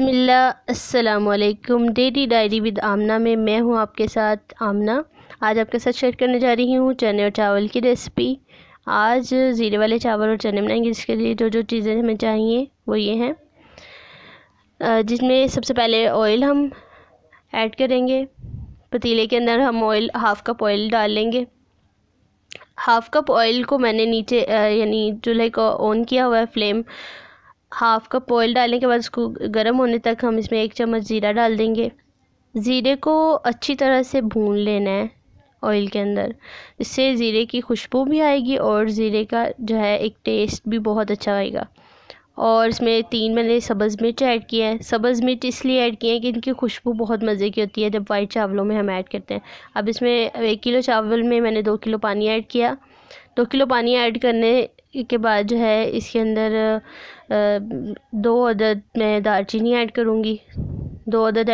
बसमिल्लाम daily diary with Amna में मैं हूँ आपके साथ आमना आज आपके साथ शेयर करने जा रही हूँ चने और चावल की रेसिपी आज ज़ीरे वाले चावल और चने बनाएंगे इसके लिए जो जो चीज़ें हमें चाहिए वो ये हैं जिसमें सबसे पहले ऑयल हम ऐड करेंगे पतीले के अंदर हम ऑयल हाफ़ कप ऑयल डाल लेंगे हाफ़ कप ऑयल को मैंने नीचे यानी चूल्हे को ऑन किया हुआ है फ्लेम हाफ कप ऑयल डालने के बाद उसको गर्म होने तक हम इसमें एक चम्मच ज़ीरा डाल देंगे ज़ीरे को अच्छी तरह से भून लेना है ऑयल के अंदर इससे ज़ीरे की खुशबू भी आएगी और ज़ीरे का जो है एक टेस्ट भी बहुत अच्छा आएगा और इसमें तीन मैंने सब्ज़ मिर्च ऐड किए हैं सब्ज़ मिर्च इसलिए ऐड किए हैं कि इनकी खुशबू बहुत मज़े की होती है जब वाइट चावलों में हम ऐड करते हैं अब इसमें एक किलो चावल में मैंने दो किलो पानी ऐड किया दो किलो पानी ऐड करने के बाद जो है इसके अंदर दो अदद मैं दालचीनी ऐड करूँगी दो अदद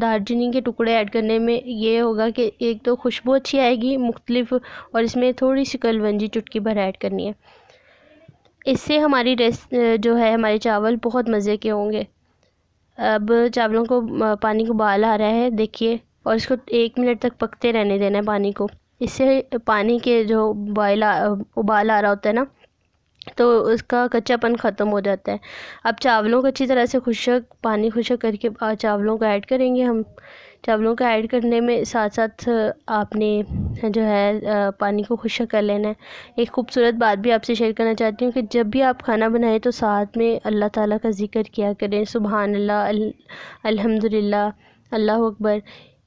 दालचीनी के टुकड़े ऐड करने में ये होगा कि एक तो खुशबू अच्छी आएगी मुख्तलिफ और इसमें थोड़ी सी कलवंजी चुटकी भर ऐड करनी है इससे हमारी रेस जो है हमारे चावल बहुत मज़े के होंगे अब चावलों को पानी को उबाल आ रहा है देखिए और इसको एक मिनट तक पकते रहने देना है पानी को इससे पानी के जो बॉयल उबाल आ रहा होता है ना तो उसका कच्चापन ख़त्म हो जाता है अब चावलों को अच्छी तरह से खुशक पानी खुशक करके चावलों को ऐड करेंगे हम चावलों को ऐड करने में साथ साथ आपने जो है पानी को खुशक कर लेना है एक खूबसूरत बात भी आपसे शेयर करना चाहती हूँ कि जब भी आप खाना बनाएं तो साथ में अल्लाह ताला का ज़िक्र किया करें सुबहान अल्लाह अल, अल्हम्दुलिल्लाह अल्लाह अकबर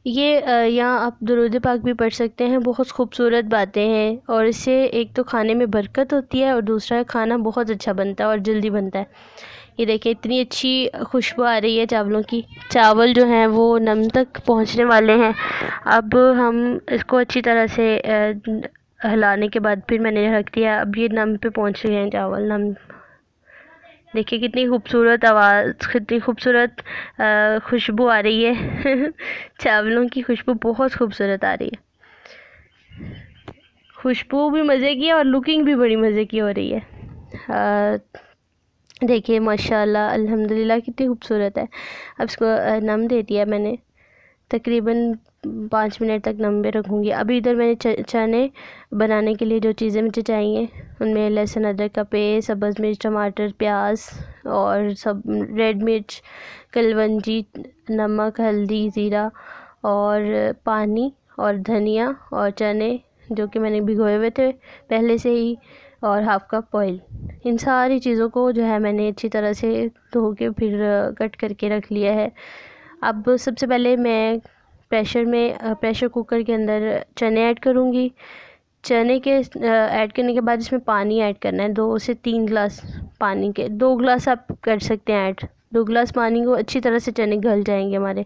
ये यहाँ आप दरुद पाक भी पढ़ सकते हैं बहुत खूबसूरत बातें हैं और इससे एक तो खाने में बरकत होती है और दूसरा खाना बहुत अच्छा बनता है और जल्दी बनता है ये देखिए इतनी अच्छी खुशबू आ रही है चावलों की चावल जो हैं वो नम तक पहुँचने वाले हैं अब हम इसको अच्छी तरह से हिलाने के बाद फिर मैंने रख दिया अब ये नम पे पहुँच गए हैं चावल नम देखिए कितनी खूबसूरत आवाज़ कितनी खूबसूरत खुशबू आ रही है चावलों की खुशबू बहुत खूबसूरत आ रही है खुशबू भी मज़े की है और लुकिंग भी बड़ी मज़े की हो रही है देखिए माशाल्लाह अल्हम्दुलिल्लाह कितनी खूबसूरत है अब इसको नम दे दिया मैंने तकरीबन पाँच मिनट तक लम्बे रखूँगी अभी इधर मैंने चने बनाने के लिए जो चीज़ें मुझे चाहिए उनमें लहसुन अदरक का पेस्ट सब्ज़ मिर्च टमाटर प्याज और सब रेड मिर्च कलवंजी नमक हल्दी ज़ीरा और पानी और धनिया और चने जो कि मैंने भिगोए हुए थे पहले से ही और हाफ़ कप ऑयल इन सारी चीज़ों को जो है मैंने अच्छी तरह से धो के फिर कट करके रख लिया है अब सबसे पहले मैं प्रेशर में प्रेशर कुकर के अंदर चने ऐड करूँगी चने के ऐड करने के बाद इसमें पानी ऐड करना है दो से तीन गिलास पानी के दो गिलास आप कर सकते हैं ऐड दो गिलास पानी को अच्छी तरह से चने गल जाएंगे हमारे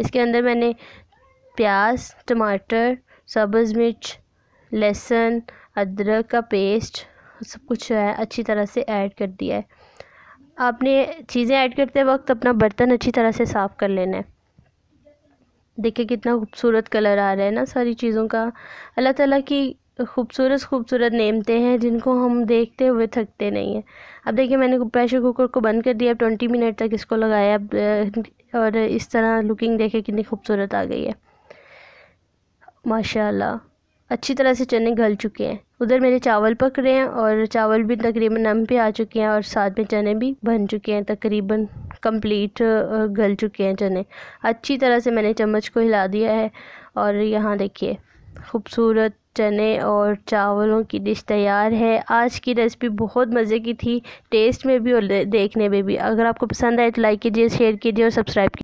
इसके अंदर मैंने प्याज टमाटर सब्ज़ मिर्च लहसुन अदरक का पेस्ट सब कुछ जो है अच्छी तरह से ऐड कर दिया है आपने चीज़ें ऐड करते वक्त अपना बर्तन अच्छी तरह से साफ़ कर लेना है देखिए कितना खूबसूरत कलर आ रहा है ना सारी चीज़ों का अल्लाह ताला की खूबसूरत खूबसूरत नेमते हैं जिनको हम देखते हुए थकते नहीं हैं अब देखिए मैंने प्रेशर कुकर को बंद कर दिया ट्वेंटी मिनट तक इसको लगाया और इस तरह लुकिंग देखे कितनी खूबसूरत आ गई है माशाल्लाह अच्छी तरह से चने गल चुके हैं उधर मेरे चावल पक रहे हैं और चावल भी तकरीबन नम पे आ चुके हैं और साथ में चने भी बन चुके हैं तकरीबन कंप्लीट गल चुके हैं चने अच्छी तरह से मैंने चम्मच को हिला दिया है और यहाँ देखिए खूबसूरत चने और चावलों की डिश तैयार है आज की रेसिपी बहुत मज़े की थी टेस्ट में भी और देखने में भी अगर आपको पसंद आए तो लाइक कीजिए शेयर कीजिए और सब्सक्राइब कीजिए